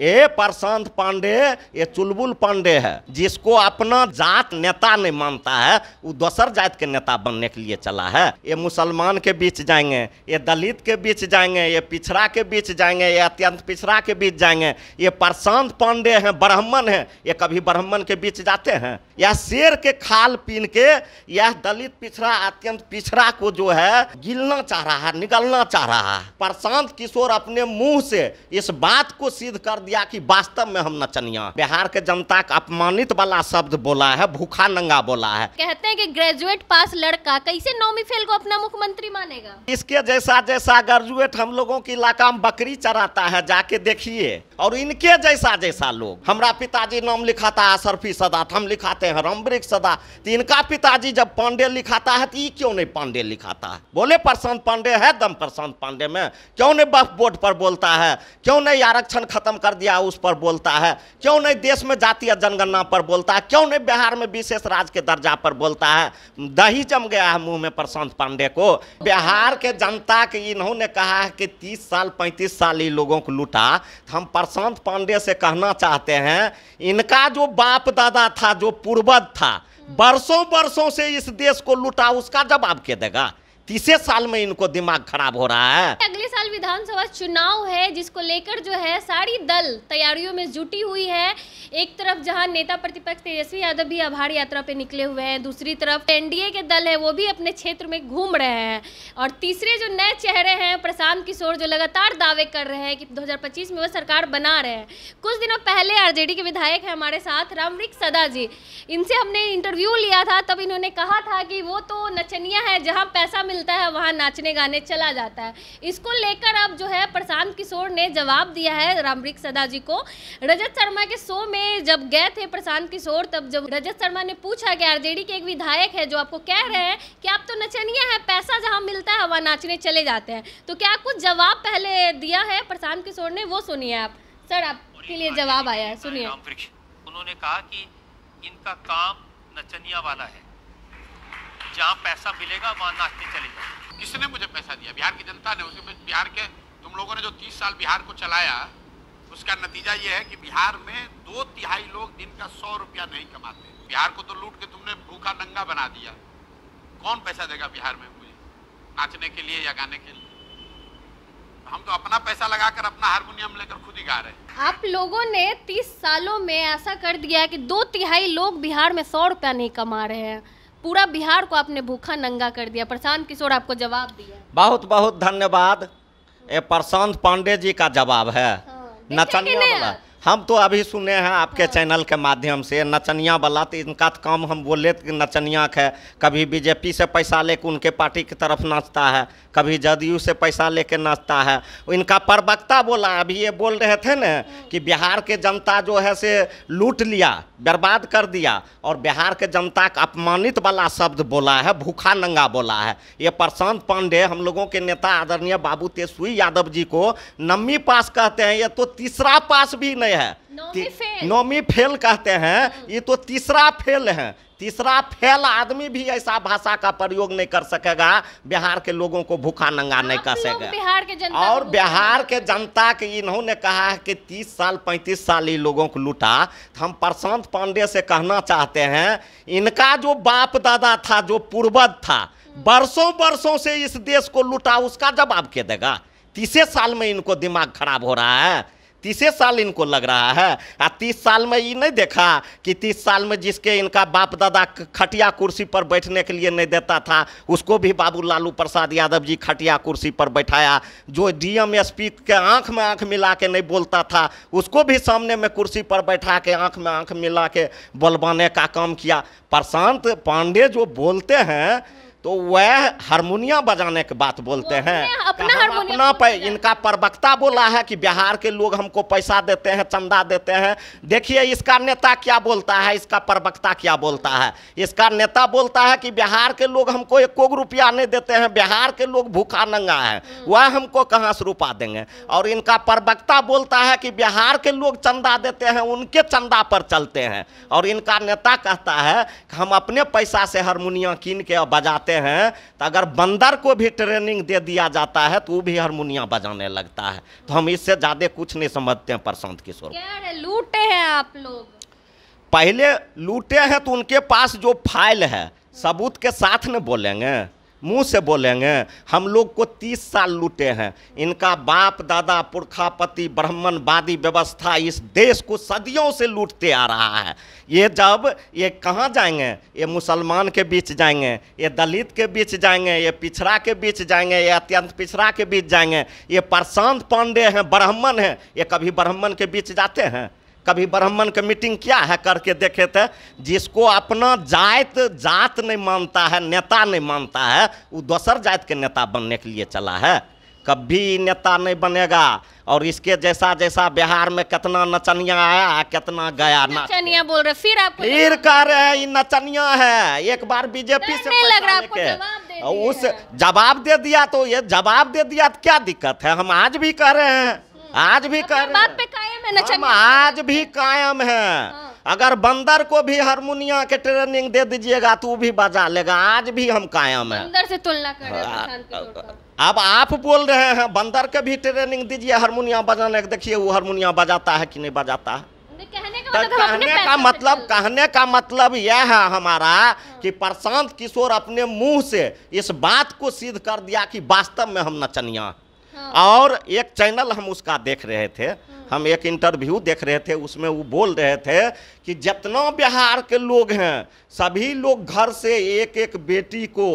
ये प्रशांत पांडे ये चुलबुल पांडे है जिसको अपना जात नेता नहीं मानता है वो दोसर जात के नेता बनने के लिए चला है ये मुसलमान के बीच जाएंगे ये दलित के बीच जाएंगे ये पिछड़ा के बीच जाएंगे ये अत्यंत पिछड़ा के बीच जाएंगे ये प्रशांत पांडे हैं ब्राह्मण हैं ये कभी ब्राह्मण के बीच जाते हैं या शेर के खाल पीन के यह दलित पिछड़ा अत्यंत पिछड़ा को जो है गिलना चाह रहा है निकलना चाह रहा है प्रशांत किशोर अपने मुंह से इस बात को सिद्ध कर दिया कि वास्तव में हम नचनिया बिहार के जनता का अपमानित वाला शब्द बोला है भूखा नंगा बोला है कहते हैं कि ग्रेजुएट पास लड़का कैसे नौमी फेल को अपना मुख्यमंत्री मानेगा इसके जैसा जैसा ग्रेजुएट हम लोगों की इलाका में बकरी चराता है जाके देखिए और इनके जैसा जैसा लोग हमारा पिताजी नाम लिखाता है सरफी सदात हम लिखाते हैं रमब्रिक सदा तो इनका पिताजी जब पांडे लिखाता है तो क्यों नहीं पांडे लिखाता है बोले प्रशांत पांडे है दम प्रशांत पांडे में क्यों नहीं बफ बोर्ड पर बोलता है क्यों नहीं आरक्षण खत्म कर दिया उस पर बोलता है क्यों नहीं देश में जातीय जनगणना पर बोलता है क्यों नहीं बिहार में विशेष राज्य के दर्जा पर बोलता है दही जम गया है मुंह में प्रशांत पांडे को बिहार के जनता के इन्होंने कहा है कि तीस साल पैंतीस साल इन लोगों को लूटा हम प्रशांत पांडे से कहना चाहते हैं इनका जो बाप दादा था जो पूर्वज था बरसों बरसों से इस देश को लूटा उसका जवाब के देगा तीसरे साल में इनको दिमाग खराब हो रहा है अगले साल विधानसभा चुनाव है जिसको लेकर जो है सारी दल तैयारियों में जुटी हुई है एक तरफ जहां नेता प्रतिपक्ष तेजस्वी यादव भी आभार यात्रा पे निकले हुए हैं दूसरी तरफ एनडीए के दल है वो भी अपने क्षेत्र में घूम रहे हैं और तीसरे जो नए चेहरे हैं प्रशांत किशोर जो लगातार दावे कर रहे हैं कि 2025 में वो सरकार बना रहे हैं कुछ दिनों पहले आरजेडी के विधायक हैं हमारे साथ रामवृक सदा जी इनसे हमने इंटरव्यू लिया था तब इन्होंने कहा था कि वो तो नचनिया है जहाँ पैसा मिल मिलता है वहाँ नाचने गाने चला जाता है इसको लेकर अब जो है प्रशांत किशोर ने जवाब दिया है रामरिक सदा जी को रजत शर्मा के शो में जब गए थे प्रशांत किशोर तब जब रजत शर्मा ने पूछा कि आर के एक विधायक है जो आपको कह रहे हैं कि आप तो नचनिया है पैसा जहाँ मिलता है वहाँ नाचने चले जाते हैं तो क्या कुछ जवाब पहले दिया है प्रशांत किशोर ने वो सुनिए आप सर आपके लिए जवाब आया है सुनिए उन्होंने कहा कि इनका काम नचनिया वाला है जहाँ पैसा मिलेगा वहाँ नाचते चले जाए किसने मुझे पैसा दिया बिहार की जनता ने उसके बिहार के तुम लोगों ने जो तीस साल बिहार को चलाया उसका नतीजा ये है कि बिहार में दो तिहाई लोग दिन का सौ रुपया नहीं कमाते बिहार को तो लूट के तुमने भूखा नंगा बना दिया कौन पैसा देगा बिहार में मुझे नाचने के लिए या गाने के लिए हम तो अपना पैसा लगाकर अपना हारमोनियम लेकर खुद ही गा रहे हैं आप लोगों ने तीस सालों में ऐसा कर दिया कि दो तिहाई लोग बिहार में सौ रुपया नहीं कमा रहे हैं पूरा बिहार को आपने भूखा नंगा कर दिया प्रशांत किशोर आपको जवाब दिया बहुत बहुत धन्यवाद ये प्रशांत पांडे जी का जवाब है हाँ, नचनिया वाला हम तो अभी सुने हैं आपके हाँ। चैनल के माध्यम से नचनिया वाला तो इनका तो काम हम बोले कि नचनिया है कभी बीजेपी से पैसा लेके उनके पार्टी की तरफ नाचता है कभी जदयू से पैसा लेके नाचता है इनका प्रवक्ता बोला अभी ये बोल रहे थे न हाँ। कि बिहार के जनता जो है से लूट लिया बर्बाद कर दिया और बिहार के जनता का अपमानित वाला शब्द बोला है भूखा नंगा बोला है ये प्रशांत पांडे हम लोगों के नेता आदरणीय बाबू तेजस्वी यादव जी को नम्मी पास कहते हैं ये तो तीसरा पास भी नहीं है नौमी फेल कहते हैं हम्म। ये तो तीसरा फेल है तीसरा फेल आदमी भी ऐसा भाषा का प्रयोग नहीं कर सकेगा बिहार के लोगों को भूखा नंगा नहीं कर सकेगा बिहार के जनता और बिहार के जनता के इन्होंने कहा है कि 30 साल 35 साल ये लोगों को लूटा तो हम प्रशांत पांडे से कहना चाहते हैं इनका जो बाप दादा था जो पूर्वज था हम्म। बरसों बरसों से इस देश को लूटा उसका जवाब के देगा तीसरे साल में इनको दिमाग खराब हो रहा है तीसरे साल इनको लग रहा है आ तीस साल में ये नहीं देखा कि तीस साल में जिसके इनका बाप दादा खटिया कुर्सी पर बैठने के लिए नहीं देता था उसको भी बाबू लालू प्रसाद यादव जी खटिया कुर्सी पर बैठाया जो डीएमएसपी के आंख में आंख मिला के नहीं बोलता था उसको भी सामने में कुर्सी पर बैठा के आँख में आँख मिला के बोलवाने का काम किया प्रशांत पांडे जो बोलते हैं तो वह हारमोनिया बजाने की बात बोलते हैं अपना अपना पै, इनका प्रवक्ता बोला है कि बिहार के लोग हमको पैसा देते हैं चंदा देते हैं देखिए इसका नेता क्या बोलता है इसका प्रवक्ता क्या बोलता है इसका नेता बोलता है कि बिहार के लोग हमको एक रुपया नहीं देते हैं बिहार के लोग भूखा नंगा है हम्म। वह हमको कहाँ से रुपा देंगे और इनका प्रवक्ता बोलता है कि बिहार के लोग चंदा देते हैं उनके चंदा पर चलते हैं और इनका नेता कहता है कि हम अपने पैसा से हारमोनिया कीन के बजाते जाते हैं तो अगर बंदर को भी ट्रेनिंग दे दिया जाता है तो वो भी हारमोनिया बजाने लगता है तो हम इससे ज़्यादा कुछ नहीं समझते हैं प्रशांत किशोर लूटे हैं आप लोग पहले लूटे हैं तो उनके पास जो फाइल है सबूत के साथ न बोलेंगे मुंह से बोलेंगे हम लोग को तीस साल लूटे हैं इनका बाप दादा पुरखापति ब्राह्मणवादी व्यवस्था इस देश को सदियों से लूटते आ रहा है ये जब ये कहाँ जाएंगे ये मुसलमान के बीच जाएंगे ये दलित के बीच जाएंगे ये पिछड़ा के बीच जाएंगे ये अत्यंत पिछड़ा के बीच जाएंगे ये प्रशांत पांडे हैं ब्राह्मण हैं ये कभी ब्राह्मण के बीच जाते हैं कभी ब्राह्मण के मीटिंग क्या है करके देखे थे जिसको अपना जात जात नहीं मानता है नेता नहीं मानता है वो दोसर जात के नेता बनने के लिए चला है कभी नेता नहीं बनेगा और इसके जैसा जैसा बिहार में कितना नचनिया आया कितना गया नचनिया बोल रहे फिर आप फिर कह रहे हैं ये नचनिया है एक बार बीजेपी से लग रहा आपको उस जवाब दे दिया तो ये जवाब दे दिया तो क्या दिक्कत है हम आज भी कह रहे हैं हम्म। आज भी कह रहे हैं रहना चाहिए आज भी कायम है हाँ। अगर बंदर को भी हारमोनिया के ट्रेनिंग दे दीजिएगा तो भी बजा लेगा आज भी हम कायम है बंदर से तुलना कर रहे हाँ। अब आप बोल रहे हैं बंदर के भी ट्रेनिंग दीजिए हारमोनिया बजाने के देखिए वो हारमोनिया बजाता है कि नहीं बजाता है कहने का तो मतलब कहने का मतलब कहने का मतलब यह है हमारा हाँ। कि प्रशांत किशोर अपने मुंह से इस बात को सिद्ध कर दिया कि वास्तव में हम नचनिया हाँ। और एक चैनल हम उसका देख रहे थे हाँ। हम एक इंटरव्यू देख रहे थे उसमें वो बोल रहे थे कि जितना बिहार के लोग हैं सभी लोग घर से एक एक बेटी को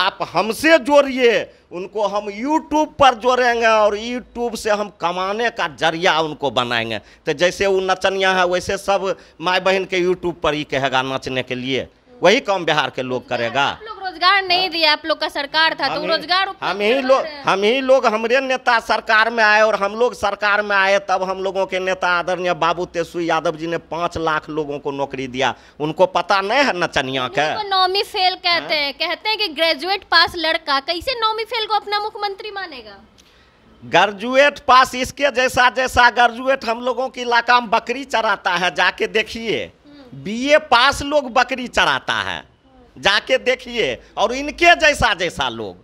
आप हमसे जोड़िए उनको हम यूट्यूब पर जोड़ेंगे और यूट्यूब से हम कमाने का जरिया उनको बनाएंगे तो जैसे वो नचनिया है वैसे सब माए बहन के यूट्यूब पर ही कहेगा नाचने के लिए वही काम बिहार के लोग करेगा लोग रोजगार नहीं दिया आप लोग का सरकार था तो रोजगार हम ही लोग हम ही लोग हमारे नेता सरकार में आए और हम लोग सरकार में आए तब हम लोगों के नेता आदरणीय बाबू तेजस्वी यादव जी ने पाँच लाख लोगों को नौकरी दिया उनको पता नहीं है नचनिया के नौमी फेल कहते हाँ। हैं कहते हैं कि ग्रेजुएट पास लड़का कैसे नौमी फेल को अपना मुख्यमंत्री मानेगा ग्रेजुएट पास इसके जैसा जैसा ग्रेजुएट हम लोगों की इलाका में बकरी चराता है जाके देखिए बीए पास लोग बकरी चराता है जाके देखिए और इनके जैसा जैसा लोग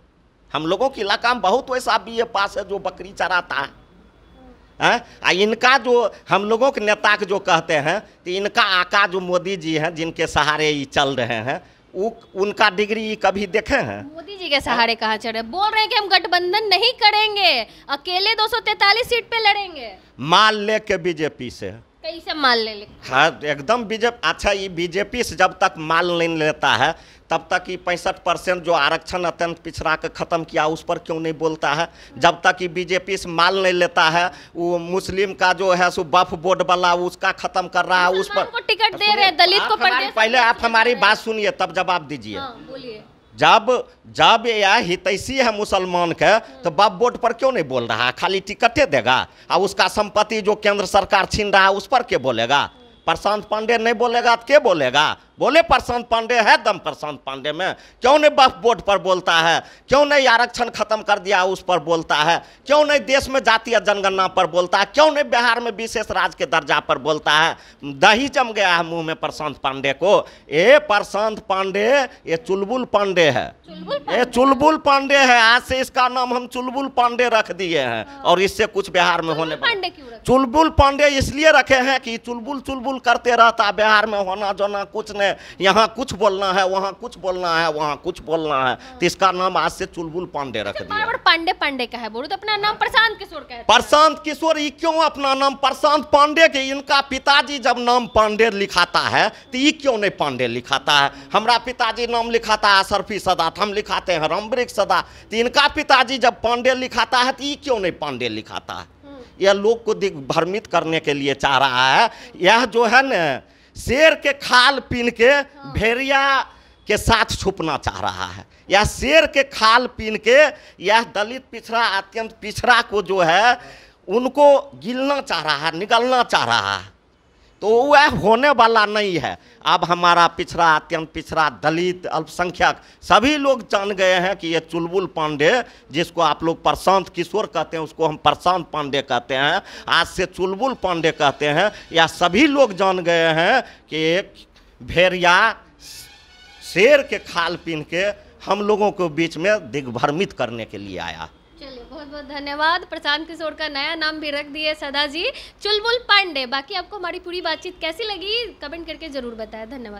हम लोगों के इलाका में बहुत वैसा बीए पास है जो बकरी चराता है आ इनका जो हम लोगों के नेता के जो कहते हैं तो इनका आका जो मोदी जी हैं जिनके सहारे ये चल रहे हैं उ, उनका डिग्री कभी देखे हैं मोदी जी के सहारे कहा चढ़े बोल रहे हैं कि हम गठबंधन नहीं करेंगे अकेले 243 सीट पे लड़ेंगे माल लेके बीजेपी से कैसे माल ले ले हाँ एकदम बीजेपी अच्छा ये बीजेपी से जब तक माल नहीं लेता है तब तक ये पैंसठ परसेंट जो आरक्षण अत्यंत पिछड़ा के ख़त्म किया उस पर क्यों नहीं बोलता है जब तक ये बीजेपी से माल नहीं लेता है वो मुस्लिम का जो है सो बफ बोर्ड वाला उसका खत्म कर रहा है उस पर टिकट दे रहे दलित को पहले आप हमारी बात सुनिए तब जवाब दीजिए हाँ, जब जब या हितैषी है मुसलमान के तो बाप बोर्ड पर क्यों नहीं बोल रहा खाली टिकटे देगा और उसका संपत्ति जो केंद्र सरकार छीन रहा है उस पर क्या बोलेगा प्रशांत पांडे नहीं बोलेगा तो क्या बोलेगा बोले प्रशांत पांडे है दम प्रशांत पांडे में क्यों नहीं वफ बोर्ड पर बोलता है क्यों नहीं आरक्षण खत्म कर दिया उस पर बोलता है क्यों नहीं देश में जातीय जनगणना पर बोलता है क्यों नहीं बिहार में विशेष राज्य के दर्जा पर बोलता है दही जम गया है मुंह में प्रशांत पांडे को ए प्रशांत पांडे ये चुलबुल पांडे है ये चुलबुल पांडे है आज से इसका नाम हम चुलबुल पांडे रख दिए हैं हाँ। और इससे कुछ बिहार में होने चुलबुल पांडे इसलिए रखे हैं कि चुलबुल चुलबुल करते रहता बिहार में होना जोना कुछ नहीं है यहाँ कुछ बोलना है वहाँ कुछ बोलना है वहाँ कुछ बोलना है हाँ। तो इसका नाम आज से चुलबुल पांडे रख तो दिया पांडे पांडे का है बोलो तो अपना नाम प्रशांत किशोर का है प्रशांत किशोर ये क्यों अपना नाम प्रशांत पांडे के इनका पिताजी जब नाम पांडे लिखाता है तो ये क्यों नहीं पांडे लिखाता है हमारा पिताजी नाम लिखाता है सरफी सदा तो हम लिखाते हैं रामब्रिक सदा तो इनका पिताजी जब पांडे लिखाता है तो ये क्यों नहीं पांडे लिखाता है हाँ। यह लोग को दिग्भ्रमित करने के लिए चाह रहा है यह जो है ना शेर के खाल पीन के हाँ। भेड़िया के साथ छुपना चाह रहा है या शेर के खाल पीन के यह दलित पिछड़ा अत्यंत पिछड़ा को जो है उनको गिलना चाह रहा है निगलना चाह रहा है तो वह होने वाला नहीं है अब हमारा पिछड़ा अत्यंत पिछड़ा दलित अल्पसंख्यक सभी लोग जान गए हैं कि ये चुलबुल पांडे जिसको आप लोग प्रशांत किशोर कहते हैं उसको हम प्रशांत पांडे कहते हैं आज से चुलबुल पांडे कहते हैं या सभी लोग जान गए हैं कि एक भेड़िया शेर के खाल पीन के हम लोगों को बीच में दिग्भ्रमित करने के लिए आया बहुत बहुत धन्यवाद प्रशांत किशोर का नया नाम भी रख दिए सदा जी चुलबुल पांडे बाकी आपको हमारी पूरी बातचीत कैसी लगी कमेंट करके ज़रूर बताया धन्यवाद